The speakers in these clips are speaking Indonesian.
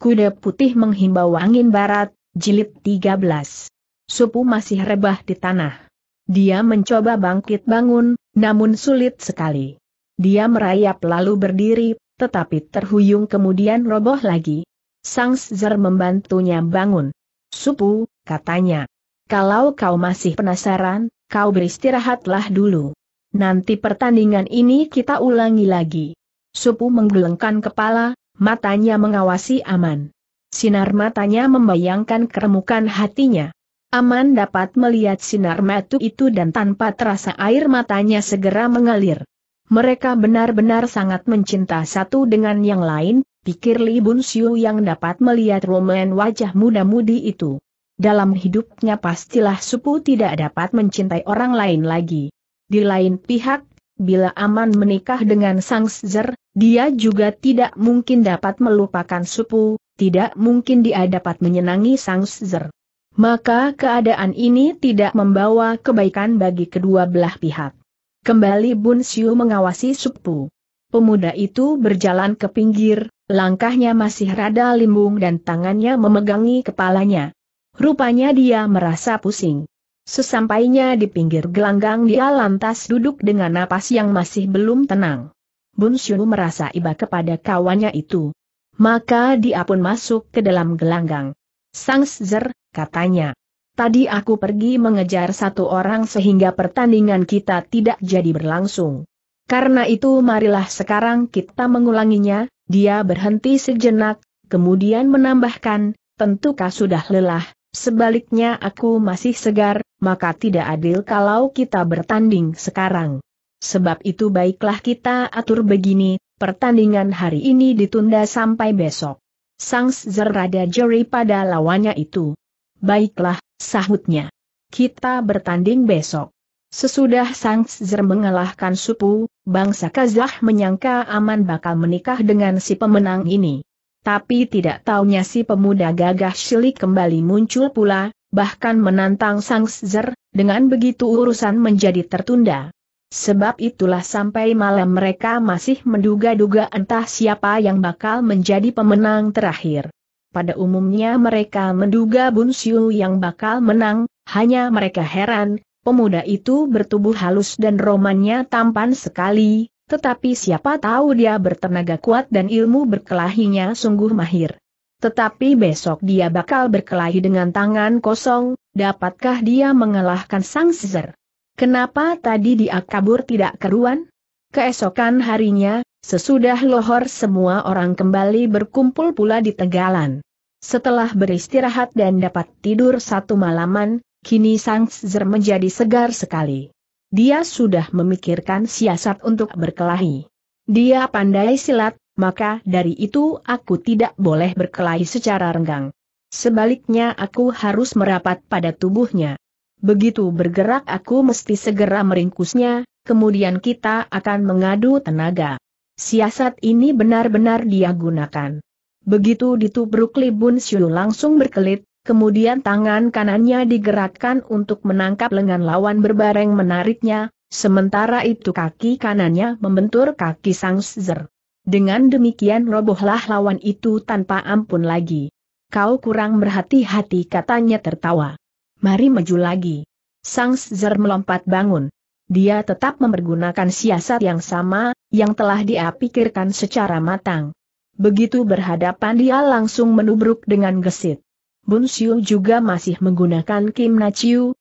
Kuda putih menghimbau angin barat, jilid 13. Supu masih rebah di tanah. Dia mencoba bangkit bangun, namun sulit sekali. Dia merayap lalu berdiri, tetapi terhuyung kemudian roboh lagi. Sang Zer membantunya bangun. Supu, katanya. Kalau kau masih penasaran, kau beristirahatlah dulu. Nanti pertandingan ini kita ulangi lagi. Supu menggelengkan kepala, matanya mengawasi Aman. Sinar matanya membayangkan keremukan hatinya. Aman dapat melihat sinar mata itu dan tanpa terasa air matanya segera mengalir. Mereka benar-benar sangat mencinta satu dengan yang lain, pikir Li Bun Xiu yang dapat melihat roman wajah muda-mudi itu. Dalam hidupnya pastilah Supu tidak dapat mencintai orang lain lagi. Di lain pihak, bila Aman menikah dengan Sang Zer, dia juga tidak mungkin dapat melupakan Supu, tidak mungkin dia dapat menyenangi Sang Szer. Maka keadaan ini tidak membawa kebaikan bagi kedua belah pihak. Kembali Bun Siu mengawasi Supu. Pemuda itu berjalan ke pinggir, langkahnya masih rada limbung dan tangannya memegangi kepalanya. Rupanya dia merasa pusing. Sesampainya di pinggir gelanggang dia lantas duduk dengan napas yang masih belum tenang. Bun Xiu merasa iba kepada kawannya itu. Maka dia pun masuk ke dalam gelanggang. Sang Zer, katanya. Tadi aku pergi mengejar satu orang sehingga pertandingan kita tidak jadi berlangsung. Karena itu marilah sekarang kita mengulanginya, dia berhenti sejenak, kemudian menambahkan, tentukah sudah lelah, sebaliknya aku masih segar, maka tidak adil kalau kita bertanding sekarang. Sebab itu baiklah kita atur begini, pertandingan hari ini ditunda sampai besok. Sang Zerada Jerry pada lawannya itu. Baiklah, sahutnya. Kita bertanding besok. Sesudah Sang Zer mengalahkan Supu, bangsa Kazah menyangka Aman bakal menikah dengan si pemenang ini. Tapi tidak taunya si pemuda gagah silik kembali muncul pula, bahkan menantang Sang Zer, dengan begitu urusan menjadi tertunda. Sebab itulah sampai malam mereka masih menduga-duga entah siapa yang bakal menjadi pemenang terakhir. Pada umumnya mereka menduga Bunsiu yang bakal menang, hanya mereka heran, pemuda itu bertubuh halus dan romannya tampan sekali, tetapi siapa tahu dia bertenaga kuat dan ilmu berkelahinya sungguh mahir. Tetapi besok dia bakal berkelahi dengan tangan kosong, dapatkah dia mengalahkan sang Caesar? Kenapa tadi dia kabur tidak keruan? Keesokan harinya, sesudah lohor semua orang kembali berkumpul pula di Tegalan. Setelah beristirahat dan dapat tidur satu malaman, kini Sang Zer menjadi segar sekali. Dia sudah memikirkan siasat untuk berkelahi. Dia pandai silat, maka dari itu aku tidak boleh berkelahi secara renggang. Sebaliknya aku harus merapat pada tubuhnya. Begitu bergerak aku mesti segera meringkusnya, kemudian kita akan mengadu tenaga. Siasat ini benar-benar dia gunakan. Begitu ditubruk Li Bun Xiu langsung berkelit, kemudian tangan kanannya digerakkan untuk menangkap lengan lawan berbareng menariknya, sementara itu kaki kanannya membentur kaki Sang Zer. Dengan demikian robohlah lawan itu tanpa ampun lagi. Kau kurang berhati-hati katanya tertawa mari maju lagi. Sang Zer melompat bangun. Dia tetap mempergunakan siasat yang sama, yang telah dia pikirkan secara matang. Begitu berhadapan dia langsung menubruk dengan gesit. Bun Xiu juga masih menggunakan Kim Na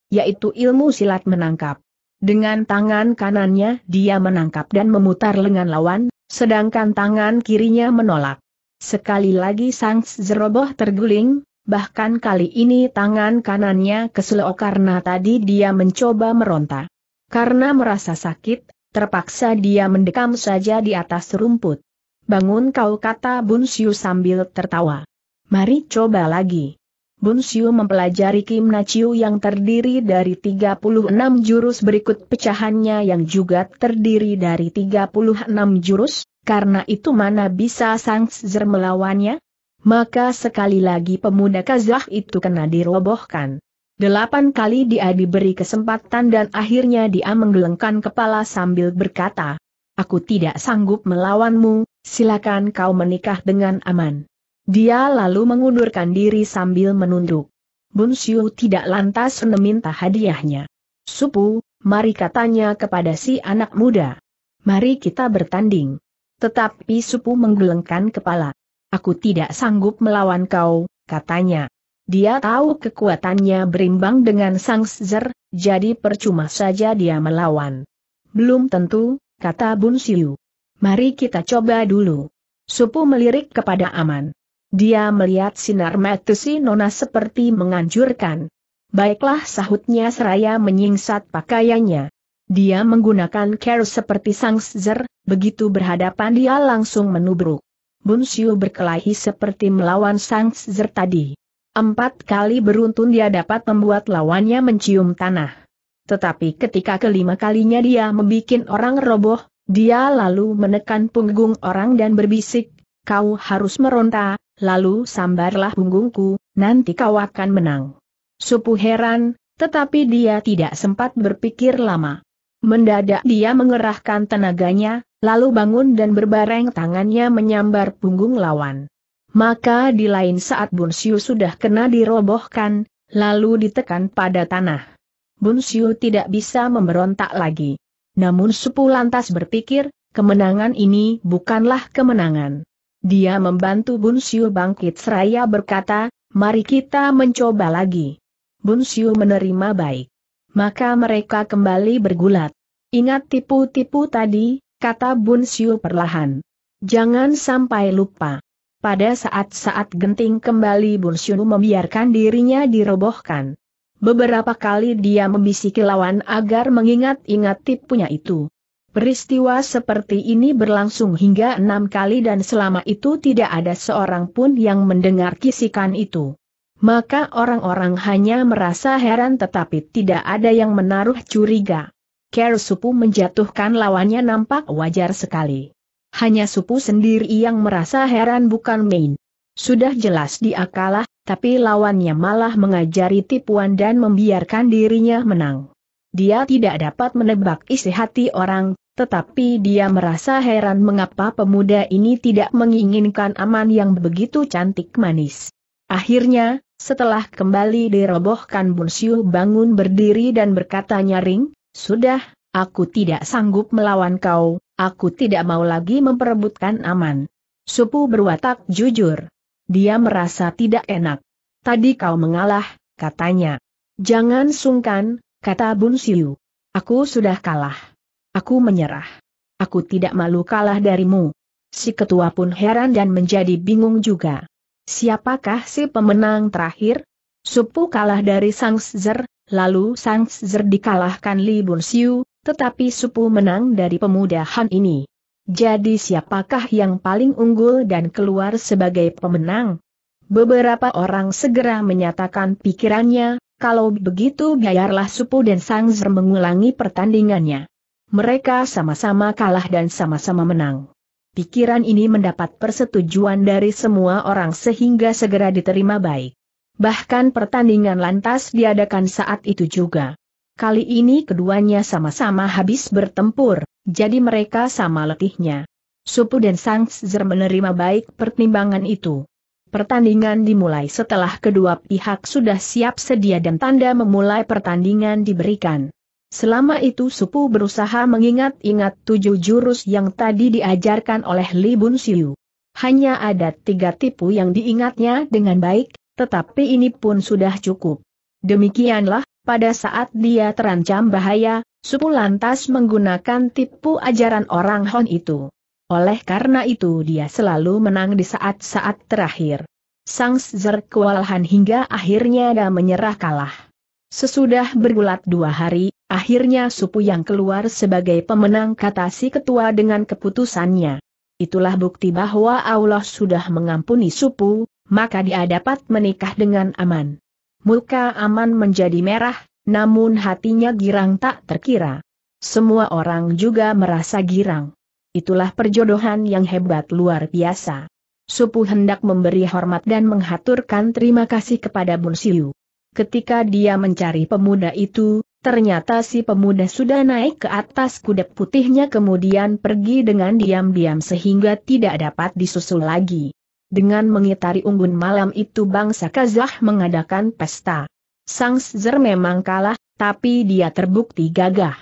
yaitu ilmu silat menangkap. Dengan tangan kanannya dia menangkap dan memutar lengan lawan, sedangkan tangan kirinya menolak. Sekali lagi Sang Zeroboh terguling, bahkan kali ini tangan kanannya keselok karena tadi dia mencoba meronta. Karena merasa sakit, terpaksa dia mendekam saja di atas rumput. Bangun kau kata Bun Siu sambil tertawa. Mari coba lagi. Bun Siu mempelajari Kim Na yang terdiri dari 36 jurus berikut pecahannya yang juga terdiri dari 36 jurus, karena itu mana bisa Sang Zer melawannya? maka sekali lagi pemuda Kazakh itu kena dirobohkan. Delapan kali dia diberi kesempatan dan akhirnya dia menggelengkan kepala sambil berkata, Aku tidak sanggup melawanmu, silakan kau menikah dengan aman. Dia lalu mengundurkan diri sambil menunduk. Bun Xiu tidak lantas meminta hadiahnya. Supu, mari katanya kepada si anak muda. Mari kita bertanding. Tetapi Supu menggelengkan kepala. Aku tidak sanggup melawan kau, katanya. Dia tahu kekuatannya berimbang dengan Sang Zer, jadi percuma saja dia melawan. Belum tentu, kata Bun Siu. Mari kita coba dulu. Supu melirik kepada Aman. Dia melihat sinar mata si Nona seperti menganjurkan. Baiklah sahutnya seraya menyingsat pakaiannya. Dia menggunakan care seperti sang Zer, begitu berhadapan dia langsung menubruk. Bun Bunsiu berkelahi seperti melawan Sang Zer tadi. Empat kali beruntun dia dapat membuat lawannya mencium tanah. Tetapi ketika kelima kalinya dia membuat orang roboh, dia lalu menekan punggung orang dan berbisik, kau harus meronta, lalu sambarlah punggungku, nanti kau akan menang. Supu heran, tetapi dia tidak sempat berpikir lama. Mendadak dia mengerahkan tenaganya, lalu bangun dan berbareng tangannya menyambar punggung lawan. Maka di lain saat Bunsiu sudah kena dirobohkan, lalu ditekan pada tanah. Bunsiu tidak bisa memberontak lagi. Namun Supu lantas berpikir, kemenangan ini bukanlah kemenangan. Dia membantu Bunsiu bangkit seraya berkata, mari kita mencoba lagi. Bunsiu menerima baik. Maka mereka kembali bergulat. Ingat tipu-tipu tadi, kata Bun Siu perlahan. Jangan sampai lupa. Pada saat-saat genting kembali Bun Siu membiarkan dirinya dirobohkan. Beberapa kali dia membisiki lawan agar mengingat-ingat tipunya itu. Peristiwa seperti ini berlangsung hingga enam kali dan selama itu tidak ada seorang pun yang mendengar kisikan itu. Maka orang-orang hanya merasa heran tetapi tidak ada yang menaruh curiga. Ker Supu menjatuhkan lawannya nampak wajar sekali. Hanya Supu sendiri yang merasa heran bukan main. Sudah jelas dia kalah, tapi lawannya malah mengajari tipuan dan membiarkan dirinya menang. Dia tidak dapat menebak isi hati orang, tetapi dia merasa heran mengapa pemuda ini tidak menginginkan aman yang begitu cantik manis. Akhirnya, setelah kembali dirobohkan Bunsiu bangun berdiri dan berkata nyaring, sudah, aku tidak sanggup melawan kau, aku tidak mau lagi memperebutkan aman. Supu berwatak jujur. Dia merasa tidak enak. Tadi kau mengalah, katanya. Jangan sungkan, kata Bun Siu. Aku sudah kalah. Aku menyerah. Aku tidak malu kalah darimu. Si ketua pun heran dan menjadi bingung juga. Siapakah si pemenang terakhir? Supu kalah dari Sang Zer, lalu Sang Zer dikalahkan Li Bun Siu, tetapi Supu menang dari pemuda Han ini. Jadi siapakah yang paling unggul dan keluar sebagai pemenang? Beberapa orang segera menyatakan pikirannya, kalau begitu biarlah Supu dan Sang Zer mengulangi pertandingannya. Mereka sama-sama kalah dan sama-sama menang. Pikiran ini mendapat persetujuan dari semua orang sehingga segera diterima baik. Bahkan pertandingan lantas diadakan saat itu juga. Kali ini keduanya sama-sama habis bertempur, jadi mereka sama letihnya. Supu dan Zer menerima baik pertimbangan itu. Pertandingan dimulai setelah kedua pihak sudah siap sedia dan tanda memulai pertandingan diberikan. Selama itu Supu berusaha mengingat-ingat tujuh jurus yang tadi diajarkan oleh Li Bun Siu. Hanya ada tiga tipu yang diingatnya dengan baik, tetapi ini pun sudah cukup. Demikianlah, pada saat dia terancam bahaya, Supu lantas menggunakan tipu ajaran orang Hon itu. Oleh karena itu dia selalu menang di saat-saat terakhir. Sang Zer kewalahan hingga akhirnya dia menyerah kalah. Sesudah bergulat dua hari, akhirnya Supu yang keluar sebagai pemenang kata si ketua dengan keputusannya. Itulah bukti bahwa Allah sudah mengampuni Supu, maka dia dapat menikah dengan aman. Muka aman menjadi merah, namun hatinya girang tak terkira. Semua orang juga merasa girang. Itulah perjodohan yang hebat luar biasa. Supu hendak memberi hormat dan menghaturkan terima kasih kepada Bun Ketika dia mencari pemuda itu, ternyata si pemuda sudah naik ke atas kuda putihnya kemudian pergi dengan diam-diam sehingga tidak dapat disusul lagi. Dengan mengitari unggun malam itu bangsa Kazah mengadakan pesta. Sang Zer memang kalah, tapi dia terbukti gagah.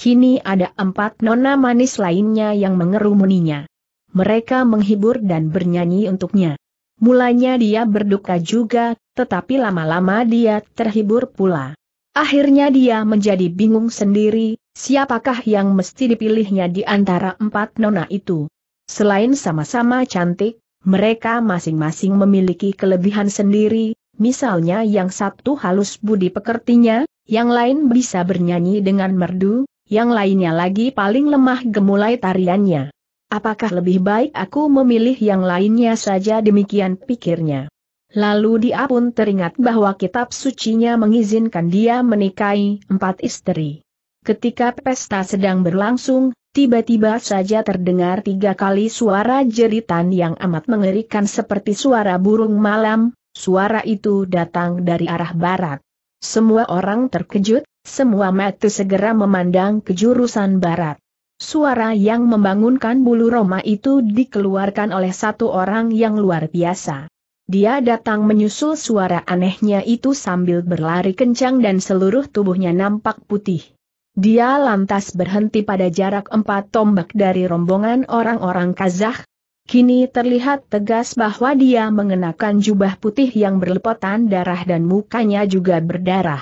Kini ada empat nona manis lainnya yang mengerumuninya. Mereka menghibur dan bernyanyi untuknya. Mulanya dia berduka juga, tetapi lama-lama dia terhibur pula. Akhirnya dia menjadi bingung sendiri, siapakah yang mesti dipilihnya di antara empat nona itu. Selain sama-sama cantik, mereka masing-masing memiliki kelebihan sendiri, misalnya yang satu halus budi pekertinya, yang lain bisa bernyanyi dengan merdu, yang lainnya lagi paling lemah gemulai tariannya. Apakah lebih baik aku memilih yang lainnya saja demikian pikirnya. Lalu dia pun teringat bahwa kitab sucinya mengizinkan dia menikahi empat istri. Ketika pesta sedang berlangsung, Tiba-tiba saja terdengar tiga kali suara jeritan yang amat mengerikan seperti suara burung malam, suara itu datang dari arah barat. Semua orang terkejut, semua mata segera memandang ke jurusan barat. Suara yang membangunkan bulu Roma itu dikeluarkan oleh satu orang yang luar biasa. Dia datang menyusul suara anehnya itu sambil berlari kencang dan seluruh tubuhnya nampak putih. Dia lantas berhenti pada jarak empat tombak dari rombongan orang-orang Kazakh. Kini terlihat tegas bahwa dia mengenakan jubah putih yang berlepotan darah dan mukanya juga berdarah.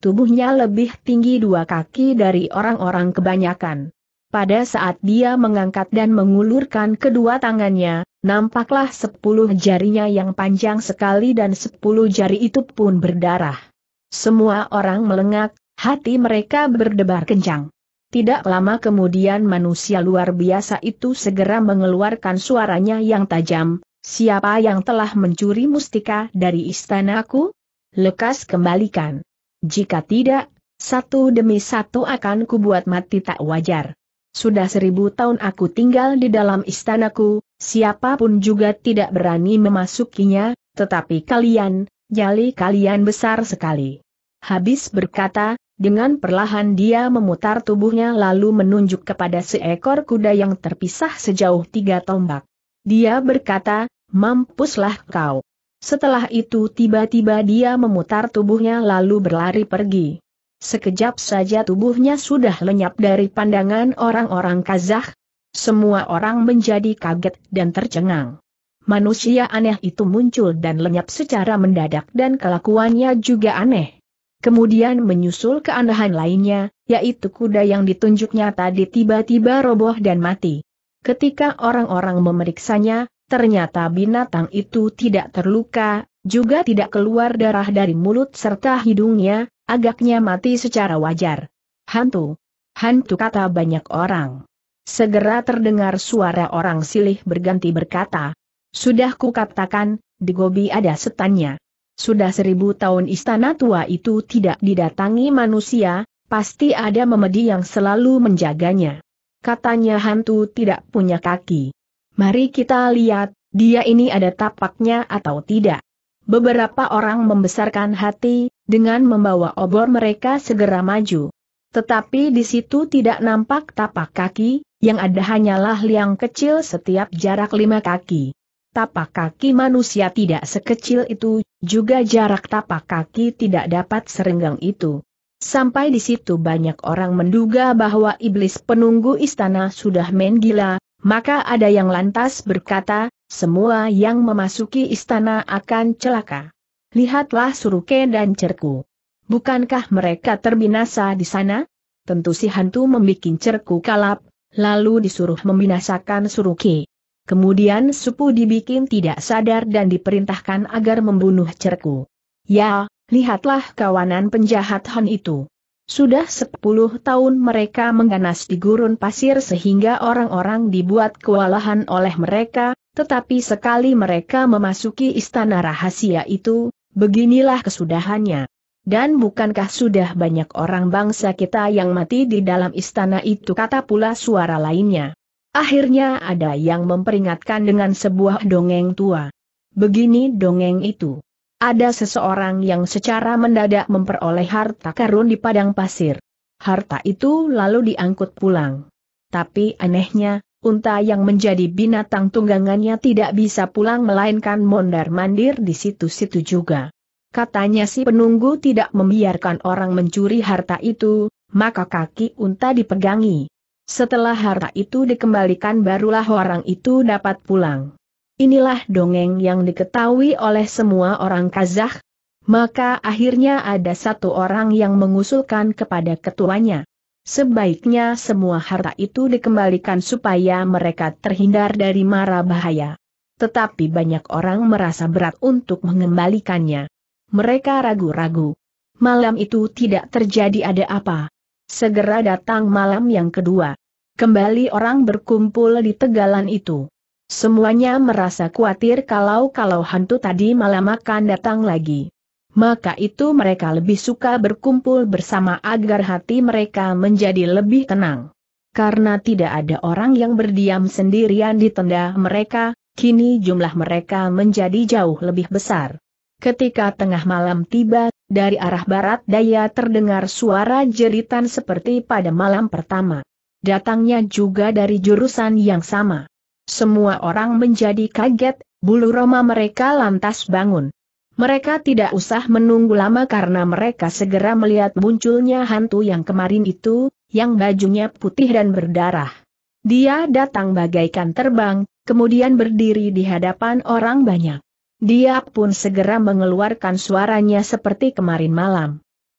Tubuhnya lebih tinggi dua kaki dari orang-orang kebanyakan. Pada saat dia mengangkat dan mengulurkan kedua tangannya, nampaklah sepuluh jarinya yang panjang sekali dan sepuluh jari itu pun berdarah. Semua orang melengak, Hati mereka berdebar kencang. Tidak lama kemudian manusia luar biasa itu segera mengeluarkan suaranya yang tajam, siapa yang telah mencuri mustika dari istanaku? Lekas kembalikan. Jika tidak, satu demi satu akan kubuat mati tak wajar. Sudah seribu tahun aku tinggal di dalam istanaku, siapapun juga tidak berani memasukinya, tetapi kalian, jali kalian besar sekali. Habis berkata, dengan perlahan dia memutar tubuhnya lalu menunjuk kepada seekor kuda yang terpisah sejauh tiga tombak. Dia berkata, mampuslah kau. Setelah itu tiba-tiba dia memutar tubuhnya lalu berlari pergi. Sekejap saja tubuhnya sudah lenyap dari pandangan orang-orang Kazakh. Semua orang menjadi kaget dan tercengang. Manusia aneh itu muncul dan lenyap secara mendadak dan kelakuannya juga aneh. Kemudian menyusul keanehan lainnya, yaitu kuda yang ditunjuknya tadi tiba-tiba roboh dan mati. Ketika orang-orang memeriksanya, ternyata binatang itu tidak terluka, juga tidak keluar darah dari mulut serta hidungnya, agaknya mati secara wajar. Hantu. Hantu kata banyak orang. Segera terdengar suara orang silih berganti berkata, Sudah kukatakan, di Gobi ada setannya. Sudah seribu tahun istana tua itu tidak didatangi manusia, pasti ada memedi yang selalu menjaganya. Katanya hantu tidak punya kaki. Mari kita lihat, dia ini ada tapaknya atau tidak. Beberapa orang membesarkan hati, dengan membawa obor mereka segera maju. Tetapi di situ tidak nampak tapak kaki, yang ada hanyalah liang kecil setiap jarak lima kaki tapak kaki manusia tidak sekecil itu, juga jarak tapak kaki tidak dapat serenggang itu. Sampai di situ banyak orang menduga bahwa iblis penunggu istana sudah main gila, maka ada yang lantas berkata, semua yang memasuki istana akan celaka. Lihatlah Suruke dan Cerku. Bukankah mereka terbinasa di sana? Tentu si hantu membuat Cerku kalap, lalu disuruh membinasakan Suruke. Kemudian Supu dibikin tidak sadar dan diperintahkan agar membunuh cerku. Ya, lihatlah kawanan penjahat Han itu. Sudah sepuluh tahun mereka mengganas di gurun pasir sehingga orang-orang dibuat kewalahan oleh mereka, tetapi sekali mereka memasuki istana rahasia itu, beginilah kesudahannya. Dan bukankah sudah banyak orang bangsa kita yang mati di dalam istana itu kata pula suara lainnya. Akhirnya ada yang memperingatkan dengan sebuah dongeng tua. Begini dongeng itu. Ada seseorang yang secara mendadak memperoleh harta karun di padang pasir. Harta itu lalu diangkut pulang. Tapi anehnya, unta yang menjadi binatang tunggangannya tidak bisa pulang melainkan mondar-mandir di situ-situ juga. Katanya si penunggu tidak membiarkan orang mencuri harta itu, maka kaki unta dipegangi. Setelah harta itu dikembalikan barulah orang itu dapat pulang. Inilah dongeng yang diketahui oleh semua orang Kazakh. Maka akhirnya ada satu orang yang mengusulkan kepada ketuanya. Sebaiknya semua harta itu dikembalikan supaya mereka terhindar dari mara bahaya. Tetapi banyak orang merasa berat untuk mengembalikannya. Mereka ragu-ragu. Malam itu tidak terjadi ada apa. Segera datang malam yang kedua. Kembali orang berkumpul di tegalan itu. Semuanya merasa khawatir kalau-kalau hantu tadi malam akan datang lagi. Maka itu mereka lebih suka berkumpul bersama agar hati mereka menjadi lebih tenang. Karena tidak ada orang yang berdiam sendirian di tenda mereka, kini jumlah mereka menjadi jauh lebih besar. Ketika tengah malam tiba, dari arah barat daya terdengar suara jeritan seperti pada malam pertama. Datangnya juga dari jurusan yang sama. Semua orang menjadi kaget, bulu roma mereka lantas bangun. Mereka tidak usah menunggu lama karena mereka segera melihat munculnya hantu yang kemarin itu, yang bajunya putih dan berdarah. Dia datang bagaikan terbang, kemudian berdiri di hadapan orang banyak. Dia pun segera mengeluarkan suaranya seperti kemarin malam.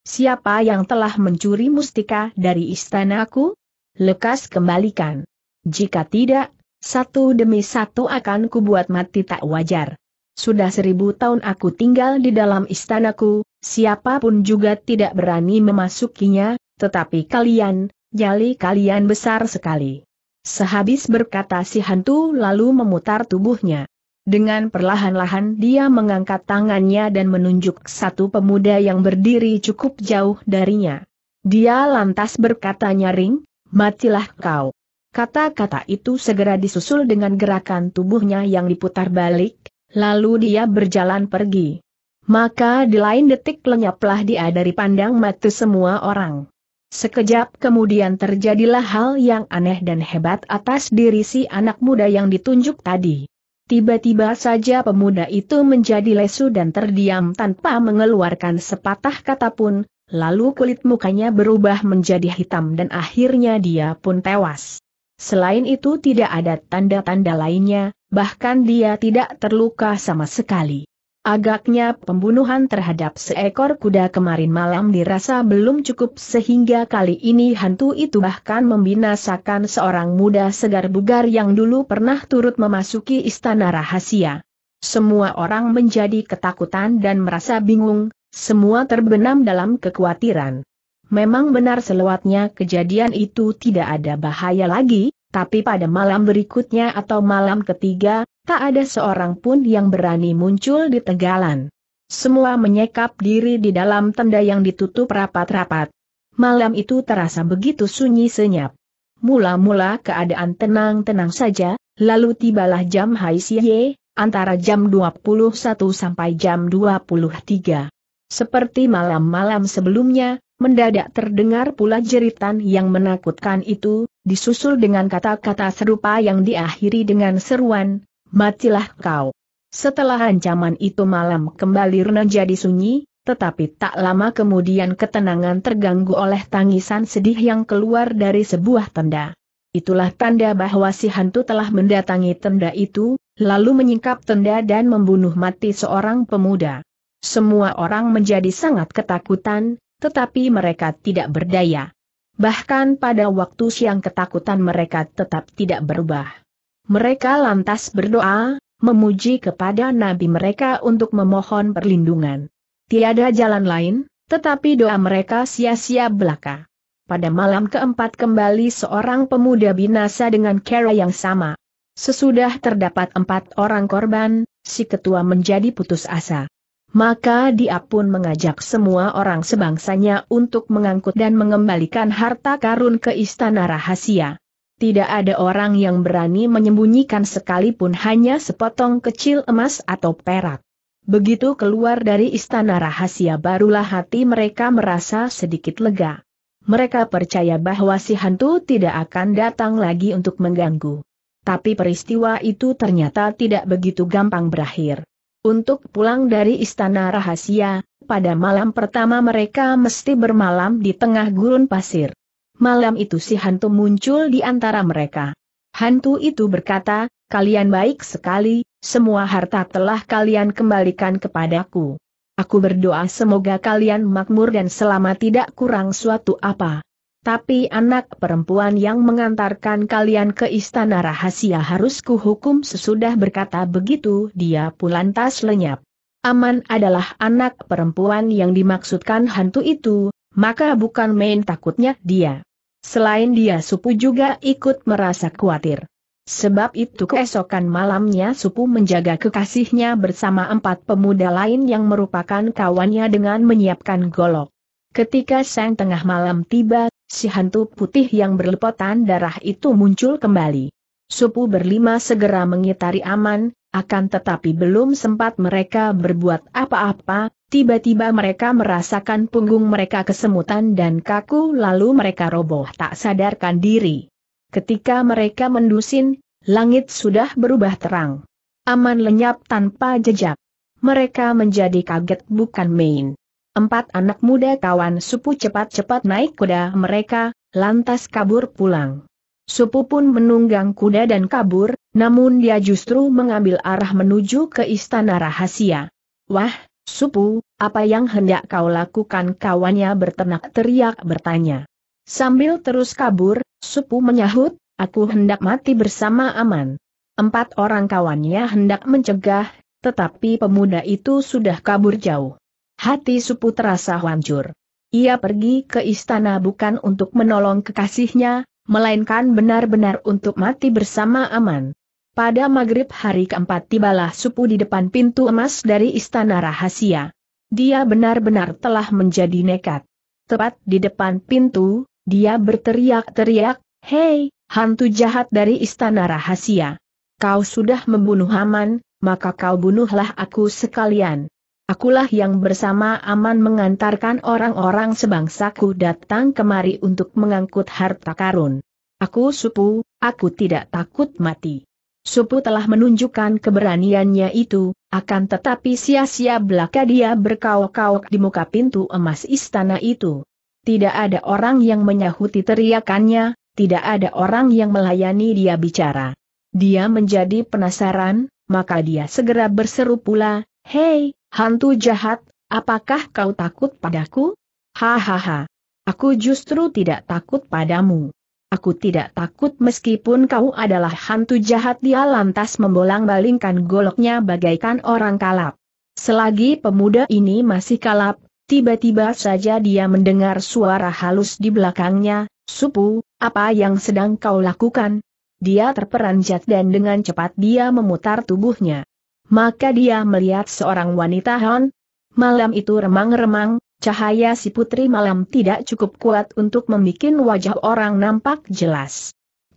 Siapa yang telah mencuri mustika dari istanaku? Lekas kembalikan. Jika tidak, satu demi satu akan kubuat mati tak wajar. Sudah seribu tahun aku tinggal di dalam istanaku, siapapun juga tidak berani memasukinya, tetapi kalian, jali kalian besar sekali. Sehabis berkata si hantu lalu memutar tubuhnya. Dengan perlahan-lahan dia mengangkat tangannya dan menunjuk satu pemuda yang berdiri cukup jauh darinya. Dia lantas berkata nyaring, matilah kau. Kata-kata itu segera disusul dengan gerakan tubuhnya yang diputar balik, lalu dia berjalan pergi. Maka di lain detik lenyaplah dia dari pandang mata semua orang. Sekejap kemudian terjadilah hal yang aneh dan hebat atas diri si anak muda yang ditunjuk tadi. Tiba-tiba saja pemuda itu menjadi lesu dan terdiam tanpa mengeluarkan sepatah kata pun, lalu kulit mukanya berubah menjadi hitam dan akhirnya dia pun tewas. Selain itu tidak ada tanda-tanda lainnya, bahkan dia tidak terluka sama sekali. Agaknya pembunuhan terhadap seekor kuda kemarin malam dirasa belum cukup sehingga kali ini hantu itu bahkan membinasakan seorang muda segar bugar yang dulu pernah turut memasuki istana rahasia. Semua orang menjadi ketakutan dan merasa bingung, semua terbenam dalam kekhawatiran. Memang benar selewatnya kejadian itu tidak ada bahaya lagi, tapi pada malam berikutnya atau malam ketiga, tak ada seorang pun yang berani muncul di tegalan. Semua menyekap diri di dalam tenda yang ditutup rapat-rapat. Malam itu terasa begitu sunyi senyap. Mula-mula keadaan tenang-tenang saja, lalu tibalah jam Haisye, antara jam 21 sampai jam 23. Seperti malam-malam sebelumnya, mendadak terdengar pula jeritan yang menakutkan itu, disusul dengan kata-kata serupa yang diakhiri dengan seruan, matilah kau. Setelah ancaman itu malam kembali renang jadi sunyi, tetapi tak lama kemudian ketenangan terganggu oleh tangisan sedih yang keluar dari sebuah tenda. Itulah tanda bahwa si hantu telah mendatangi tenda itu, lalu menyingkap tenda dan membunuh mati seorang pemuda. Semua orang menjadi sangat ketakutan, tetapi mereka tidak berdaya. Bahkan pada waktu siang ketakutan mereka tetap tidak berubah. Mereka lantas berdoa, memuji kepada nabi mereka untuk memohon perlindungan. Tiada jalan lain, tetapi doa mereka sia-sia belaka. Pada malam keempat kembali seorang pemuda binasa dengan cara yang sama. Sesudah terdapat empat orang korban, si ketua menjadi putus asa. Maka dia pun mengajak semua orang sebangsanya untuk mengangkut dan mengembalikan harta karun ke istana rahasia tidak ada orang yang berani menyembunyikan sekalipun hanya sepotong kecil emas atau perak. Begitu keluar dari istana rahasia barulah hati mereka merasa sedikit lega. Mereka percaya bahwa si hantu tidak akan datang lagi untuk mengganggu. Tapi peristiwa itu ternyata tidak begitu gampang berakhir. Untuk pulang dari istana rahasia, pada malam pertama mereka mesti bermalam di tengah gurun pasir malam itu si hantu muncul di antara mereka. Hantu itu berkata, kalian baik sekali, semua harta telah kalian kembalikan kepadaku. Aku berdoa semoga kalian makmur dan selama tidak kurang suatu apa. Tapi anak perempuan yang mengantarkan kalian ke istana rahasia harus kuhukum sesudah berkata begitu dia pulang tas lenyap. Aman adalah anak perempuan yang dimaksudkan hantu itu, maka bukan main takutnya dia. Selain dia Supu juga ikut merasa khawatir. Sebab itu keesokan malamnya Supu menjaga kekasihnya bersama empat pemuda lain yang merupakan kawannya dengan menyiapkan golok. Ketika sang tengah malam tiba, si hantu putih yang berlepotan darah itu muncul kembali. Supu berlima segera mengitari aman, akan tetapi belum sempat mereka berbuat apa-apa, Tiba-tiba mereka merasakan punggung mereka kesemutan dan kaku lalu mereka roboh tak sadarkan diri. Ketika mereka mendusin, langit sudah berubah terang. Aman lenyap tanpa jejak. Mereka menjadi kaget bukan main. Empat anak muda kawan supu cepat-cepat naik kuda mereka, lantas kabur pulang. Supu pun menunggang kuda dan kabur, namun dia justru mengambil arah menuju ke istana rahasia. Wah, Supu, apa yang hendak kau lakukan kawannya bertenak teriak bertanya. Sambil terus kabur, Supu menyahut, aku hendak mati bersama Aman. Empat orang kawannya hendak mencegah, tetapi pemuda itu sudah kabur jauh. Hati Supu terasa hancur. Ia pergi ke istana bukan untuk menolong kekasihnya, melainkan benar-benar untuk mati bersama Aman. Pada maghrib hari keempat tibalah supu di depan pintu emas dari istana rahasia. Dia benar-benar telah menjadi nekat. Tepat di depan pintu, dia berteriak-teriak, Hei, hantu jahat dari istana rahasia. Kau sudah membunuh Aman, maka kau bunuhlah aku sekalian. Akulah yang bersama Aman mengantarkan orang-orang sebangsaku datang kemari untuk mengangkut harta karun. Aku supu, aku tidak takut mati. Supu telah menunjukkan keberaniannya itu, akan tetapi sia-sia belaka dia berkauk-kauk di muka pintu emas istana itu. Tidak ada orang yang menyahuti teriakannya, tidak ada orang yang melayani dia bicara. Dia menjadi penasaran, maka dia segera berseru pula, Hei, hantu jahat, apakah kau takut padaku? Hahaha. Aku justru tidak takut padamu. Aku tidak takut meskipun kau adalah hantu jahat dia lantas membolang-balingkan goloknya bagaikan orang kalap. Selagi pemuda ini masih kalap, tiba-tiba saja dia mendengar suara halus di belakangnya, Supu, apa yang sedang kau lakukan? Dia terperanjat dan dengan cepat dia memutar tubuhnya. Maka dia melihat seorang wanita hon. Malam itu remang-remang, Cahaya si putri malam tidak cukup kuat untuk membuat wajah orang nampak jelas.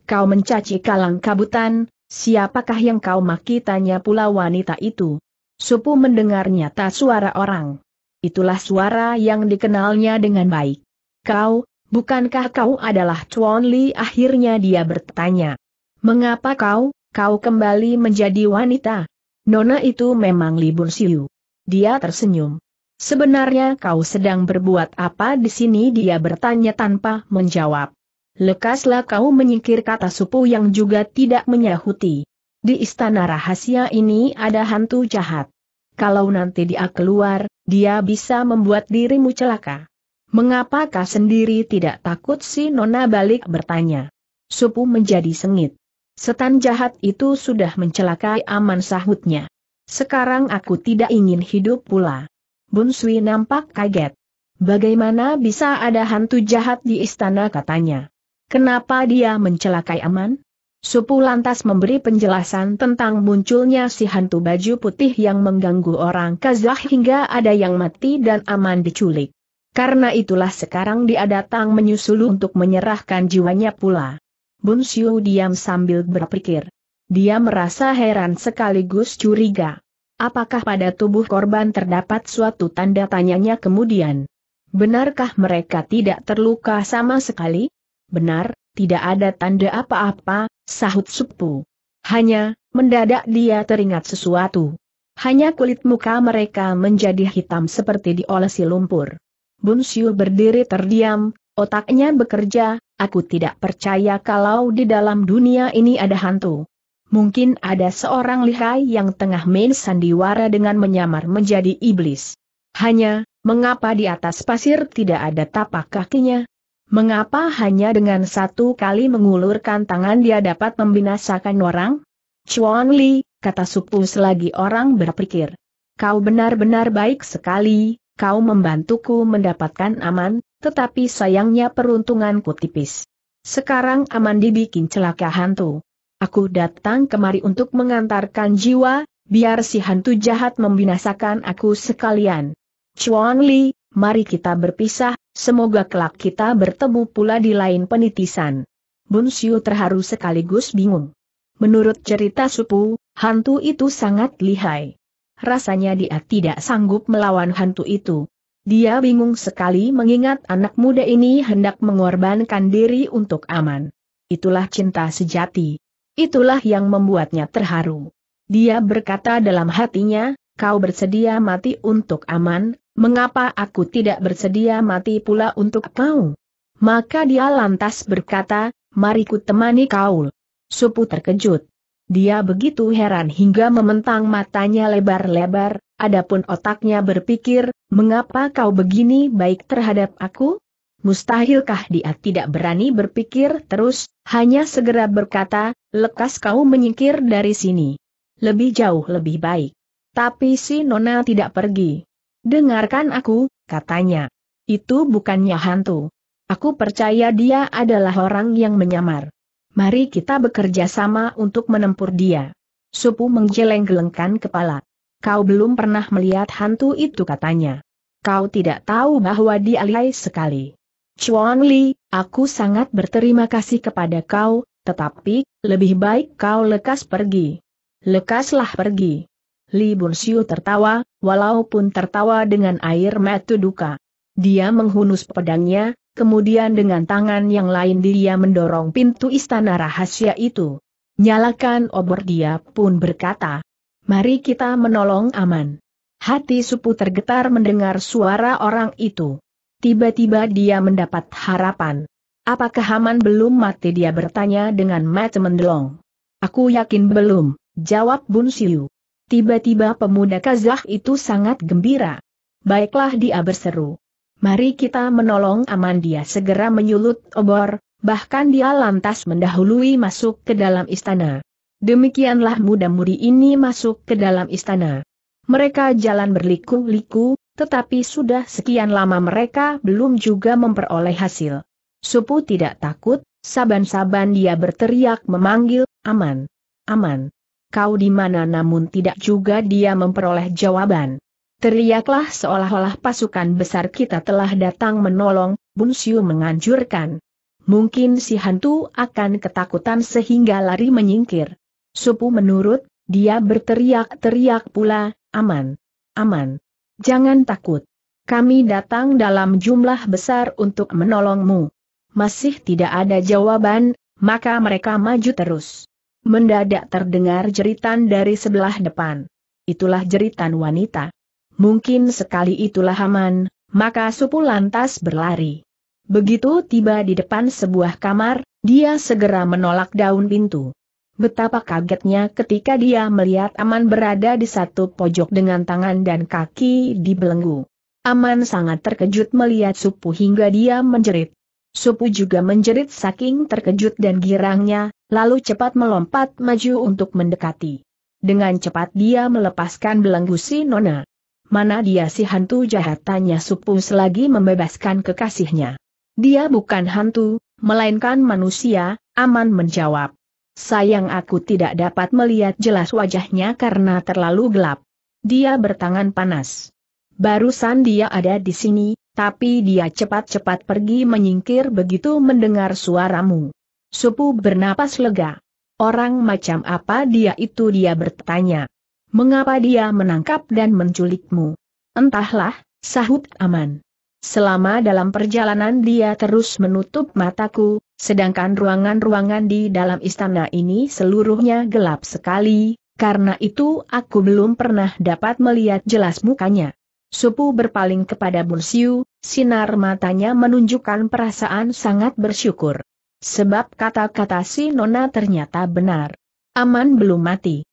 Kau mencaci kalang kabutan, siapakah yang kau maki tanya pula wanita itu. Supu mendengar nyata suara orang. Itulah suara yang dikenalnya dengan baik. Kau, bukankah kau adalah Chuan Li? Akhirnya dia bertanya. Mengapa kau, kau kembali menjadi wanita? Nona itu memang libur siu. Dia tersenyum. Sebenarnya kau sedang berbuat apa di sini dia bertanya tanpa menjawab. Lekaslah kau menyingkir kata supu yang juga tidak menyahuti. Di istana rahasia ini ada hantu jahat. Kalau nanti dia keluar, dia bisa membuat dirimu celaka. Mengapakah sendiri tidak takut si Nona balik bertanya. Supu menjadi sengit. Setan jahat itu sudah mencelakai aman sahutnya. Sekarang aku tidak ingin hidup pula. Bun Sui nampak kaget. Bagaimana bisa ada hantu jahat di istana katanya? Kenapa dia mencelakai Aman? Supu lantas memberi penjelasan tentang munculnya si hantu baju putih yang mengganggu orang Kazah hingga ada yang mati dan Aman diculik. Karena itulah sekarang dia datang menyusul untuk menyerahkan jiwanya pula. Bun Siu diam sambil berpikir. Dia merasa heran sekaligus curiga. Apakah pada tubuh korban terdapat suatu tanda tanyanya kemudian? Benarkah mereka tidak terluka sama sekali? Benar, tidak ada tanda apa-apa, sahut Supu. Hanya, mendadak dia teringat sesuatu. Hanya kulit muka mereka menjadi hitam seperti diolesi lumpur. Siu berdiri terdiam, otaknya bekerja, aku tidak percaya kalau di dalam dunia ini ada hantu mungkin ada seorang lihai yang tengah main sandiwara dengan menyamar menjadi iblis. Hanya, mengapa di atas pasir tidak ada tapak kakinya? Mengapa hanya dengan satu kali mengulurkan tangan dia dapat membinasakan orang? Chuan Li, kata Supu selagi orang berpikir. Kau benar-benar baik sekali, kau membantuku mendapatkan aman, tetapi sayangnya peruntunganku tipis. Sekarang aman dibikin celaka hantu. Aku datang kemari untuk mengantarkan jiwa, biar si hantu jahat membinasakan aku sekalian. Chuan Li, mari kita berpisah, semoga kelak kita bertemu pula di lain penitisan. Bun Siu terharu sekaligus bingung. Menurut cerita Supu, hantu itu sangat lihai. Rasanya dia tidak sanggup melawan hantu itu. Dia bingung sekali mengingat anak muda ini hendak mengorbankan diri untuk aman. Itulah cinta sejati. Itulah yang membuatnya terharu. Dia berkata dalam hatinya, kau bersedia mati untuk aman, mengapa aku tidak bersedia mati pula untuk kau? Maka dia lantas berkata, mari ku temani kau. Supu terkejut. Dia begitu heran hingga mementang matanya lebar-lebar, adapun otaknya berpikir, mengapa kau begini baik terhadap aku? mustahilkah dia tidak berani berpikir terus, hanya segera berkata, lekas kau menyingkir dari sini. Lebih jauh lebih baik. Tapi si Nona tidak pergi. Dengarkan aku, katanya. Itu bukannya hantu. Aku percaya dia adalah orang yang menyamar. Mari kita bekerja sama untuk menempur dia. Supu menggeleng-gelengkan kepala. Kau belum pernah melihat hantu itu katanya. Kau tidak tahu bahwa dia lihai sekali. Chuan Li, aku sangat berterima kasih kepada kau, tetapi, lebih baik kau lekas pergi. Lekaslah pergi. Li Xiu tertawa, walaupun tertawa dengan air mata duka. Dia menghunus pedangnya, kemudian dengan tangan yang lain dia mendorong pintu istana rahasia itu. Nyalakan obor dia pun berkata, Mari kita menolong aman. Hati supu tergetar mendengar suara orang itu. Tiba-tiba dia mendapat harapan. Apakah Haman belum mati dia bertanya dengan mata mendelong. Aku yakin belum, jawab Bun Siu. Tiba-tiba pemuda Kazah itu sangat gembira. Baiklah dia berseru. Mari kita menolong aman dia segera menyulut obor, bahkan dia lantas mendahului masuk ke dalam istana. Demikianlah muda-mudi ini masuk ke dalam istana. Mereka jalan berliku-liku, tetapi sudah sekian lama mereka belum juga memperoleh hasil. Supu tidak takut, saban-saban dia berteriak memanggil, aman, aman. Kau di mana namun tidak juga dia memperoleh jawaban. Teriaklah seolah-olah pasukan besar kita telah datang menolong, Siu menganjurkan. Mungkin si hantu akan ketakutan sehingga lari menyingkir. Supu menurut, dia berteriak-teriak pula, aman, aman. Jangan takut. Kami datang dalam jumlah besar untuk menolongmu. Masih tidak ada jawaban, maka mereka maju terus. Mendadak terdengar jeritan dari sebelah depan. Itulah jeritan wanita. Mungkin sekali itulah aman, maka supu lantas berlari. Begitu tiba di depan sebuah kamar, dia segera menolak daun pintu. Betapa kagetnya ketika dia melihat Aman berada di satu pojok dengan tangan dan kaki di belenggu. Aman sangat terkejut melihat Supu hingga dia menjerit. Supu juga menjerit saking terkejut dan girangnya, lalu cepat melompat maju untuk mendekati. Dengan cepat dia melepaskan belenggu si Nona. Mana dia si hantu jahat tanya Supu selagi membebaskan kekasihnya. Dia bukan hantu, melainkan manusia, Aman menjawab. Sayang aku tidak dapat melihat jelas wajahnya karena terlalu gelap. Dia bertangan panas. Barusan dia ada di sini, tapi dia cepat-cepat pergi menyingkir begitu mendengar suaramu. Supu bernapas lega. Orang macam apa dia itu dia bertanya. Mengapa dia menangkap dan menculikmu? Entahlah, sahut aman. Selama dalam perjalanan dia terus menutup mataku, Sedangkan ruangan-ruangan di dalam istana ini seluruhnya gelap sekali, karena itu aku belum pernah dapat melihat jelas mukanya. Supu berpaling kepada Bunsiu, sinar matanya menunjukkan perasaan sangat bersyukur. Sebab kata-kata si Nona ternyata benar. Aman belum mati.